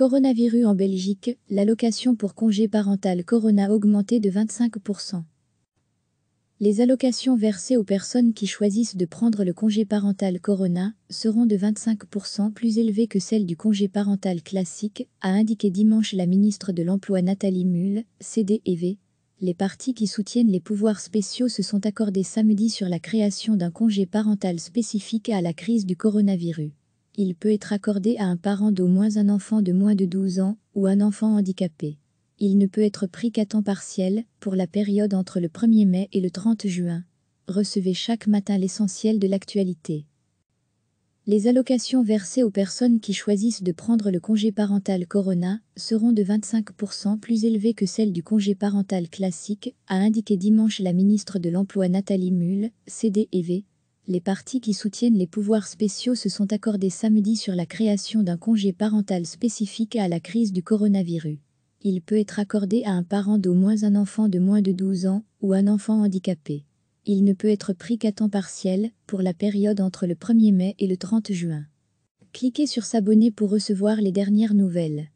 Coronavirus en Belgique, l'allocation pour congé parental Corona augmentée de 25%. Les allocations versées aux personnes qui choisissent de prendre le congé parental Corona seront de 25% plus élevées que celles du congé parental classique, a indiqué dimanche la ministre de l'Emploi Nathalie mull CDEV. Les partis qui soutiennent les pouvoirs spéciaux se sont accordés samedi sur la création d'un congé parental spécifique à la crise du coronavirus il peut être accordé à un parent d'au moins un enfant de moins de 12 ans ou un enfant handicapé. Il ne peut être pris qu'à temps partiel pour la période entre le 1er mai et le 30 juin. Recevez chaque matin l'essentiel de l'actualité. Les allocations versées aux personnes qui choisissent de prendre le congé parental Corona seront de 25% plus élevées que celles du congé parental classique, a indiqué dimanche la ministre de l'Emploi Nathalie Muhl, CDEV, les partis qui soutiennent les pouvoirs spéciaux se sont accordés samedi sur la création d'un congé parental spécifique à la crise du coronavirus. Il peut être accordé à un parent d'au moins un enfant de moins de 12 ans ou un enfant handicapé. Il ne peut être pris qu'à temps partiel pour la période entre le 1er mai et le 30 juin. Cliquez sur S'abonner pour recevoir les dernières nouvelles.